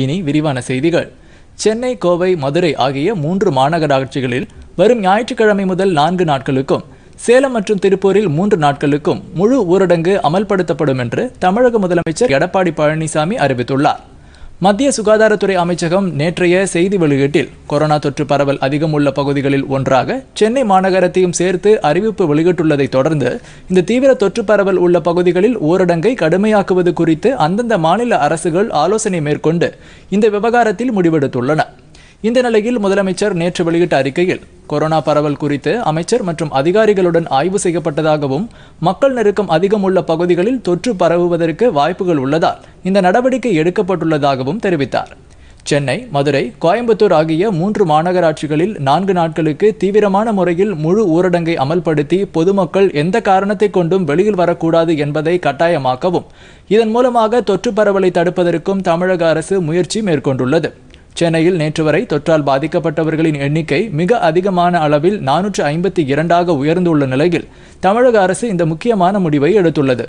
இனி விரிவான செய்திகள் சென்னை கோவை மதுரை ஆகிய மூன்று மாநகராட்சிகளில் வரும் ஞாயிற்றுக்கிழமை முதல் நான்கு நாட்களுக்கும் சேலம் மற்றும் திருப்பூரில் மூன்று நாட்களுக்கும் முழு ஊரடங்கு அமல்படுத்தப்படும் என்று தமிழக முதலமைச்சர் எடப்பாடி பழனிசாமி அறிவித்துள்ளார் மத்திய சுகாதாரத்துறை அமைச்சகம் நேற்றைய செய்தி வெளியீட்டில் கொரோனா தொற்று பரவல் அதிகம் உள்ள பகுதிகளில் ஒன்றாக சென்னை மாநகரத்தையும் சேர்த்து அறிவிப்பு வெளியிட்டுள்ளதை தொடர்ந்து இந்த தீவிர தொற்று பரவல் உள்ள பகுதிகளில் ஊரடங்கை கடுமையாக்குவது குறித்து அந்தந்த மாநில அரசுகள் ஆலோசனை மேற்கொண்டு இந்த விவகாரத்தில் முடிவெடுத்துள்ளன இந்த நிலையில் முதலமைச்சர் நேற்று வெளியிட்ட அறிக்கையில் கொரோனா பரவல் குறித்து அமைச்சர் மற்றும் அதிகாரிகளுடன் ஆய்வு செய்யப்பட்டதாகவும் மக்கள் நெருக்கம் அதிகம் உள்ள பகுதிகளில் தொற்று பரவுவதற்கு வாய்ப்புகள் உள்ளதால் இந்த நடவடிக்கை எடுக்கப்பட்டுள்ளதாகவும் தெரிவித்தார் சென்னை மதுரை கோயம்புத்தூர் ஆகிய மூன்று மாநகராட்சிகளில் நான்கு நாட்களுக்கு தீவிரமான முறையில் முழு ஊரடங்கை அமல்படுத்தி பொதுமக்கள் எந்த காரணத்தை கொண்டும் வெளியில் வரக்கூடாது என்பதை கட்டாயமாக்கவும் இதன் மூலமாக தொற்று பரவலை தடுப்பதற்கும் தமிழக அரசு முயற்சி மேற்கொண்டுள்ளது சென்னையில் நேற்று வரை தொற்றால் பாதிக்கப்பட்டவர்களின் எண்ணிக்கை மிக அதிகமான அளவில் நானூற்று ஐம்பத்தி இரண்டாக உயர்ந்துள்ள நிலையில் தமிழக அரசு இந்த முக்கியமான முடிவை எடுத்துள்ளது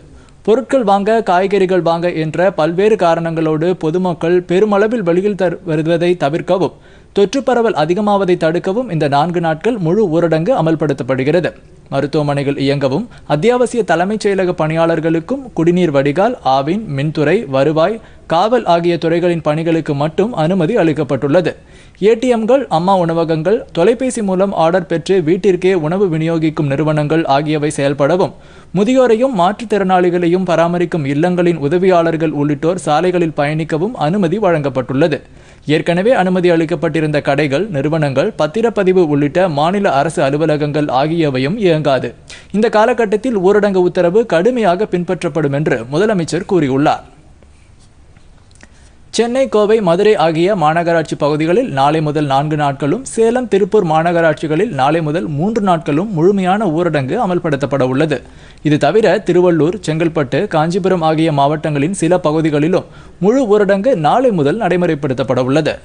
பொருட்கள் வாங்க காய்கறிகள் வாங்க என்ற பல்வேறு காரணங்களோடு பொதுமக்கள் பெருமளவில் வெளியில் தர் வருவதை தவிர்க்கவும் தொற்று பரவல் அதிகமாவதை தடுக்கவும் இந்த நான்கு நாட்கள் முழு ஊரடங்கு அமல்படுத்தப்படுகிறது மருத்துவமனைகள் இயங்கவும் அத்தியாவசிய தலைமைச் செயலக பணியாளர்களுக்கும் குடிநீர் வடிகால் ஆவின் மின்துறை வருவாய் காவல் ஆகிய துறைகளின் பணிகளுக்கு மட்டும் அனுமதி அளிக்கப்பட்டுள்ளது ஏடிஎம்கள் அம்மா உணவகங்கள் தொலைபேசி மூலம் ஆர்டர் பெற்று வீட்டிற்கே உணவு விநியோகிக்கும் நிறுவனங்கள் ஆகியவை செயல்படவும் முதியோரையும் மாற்றுத்திறனாளிகளையும் பராமரிக்கும் இல்லங்களின் உதவியாளர்கள் உள்ளிட்டோர் சாலைகளில் பயணிக்கவும் அனுமதி வழங்கப்பட்டுள்ளது ஏற்கனவே அனுமதி அளிக்கப்பட்டிருந்த கடைகள் நிறுவனங்கள் பத்திரப்பதிவு உள்ளிட்ட மாநில அரசு அலுவலகங்கள் ஆகியவையும் இயங்காது இந்த காலகட்டத்தில் ஊரடங்கு உத்தரவு கடுமையாக பின்பற்றப்படும் என்று முதலமைச்சர் கூறியுள்ளார் சென்னை கோவை மதுரை ஆகிய மாநகராட்சி பகுதிகளில் நாளை முதல் நான்கு நாட்களும் சேலம் திருப்பூர் மாநகராட்சிகளில் நாளை முதல் மூன்று நாட்களும் முழுமையான ஊரடங்கு அமல்படுத்தப்பட உள்ளது இது தவிர திருவள்ளூர் செங்கல்பட்டு காஞ்சிபுரம் ஆகிய மாவட்டங்களின் சில பகுதிகளிலும் முழு ஊரடங்கு நாளை முதல் நடைமுறைப்படுத்தப்பட உள்ளது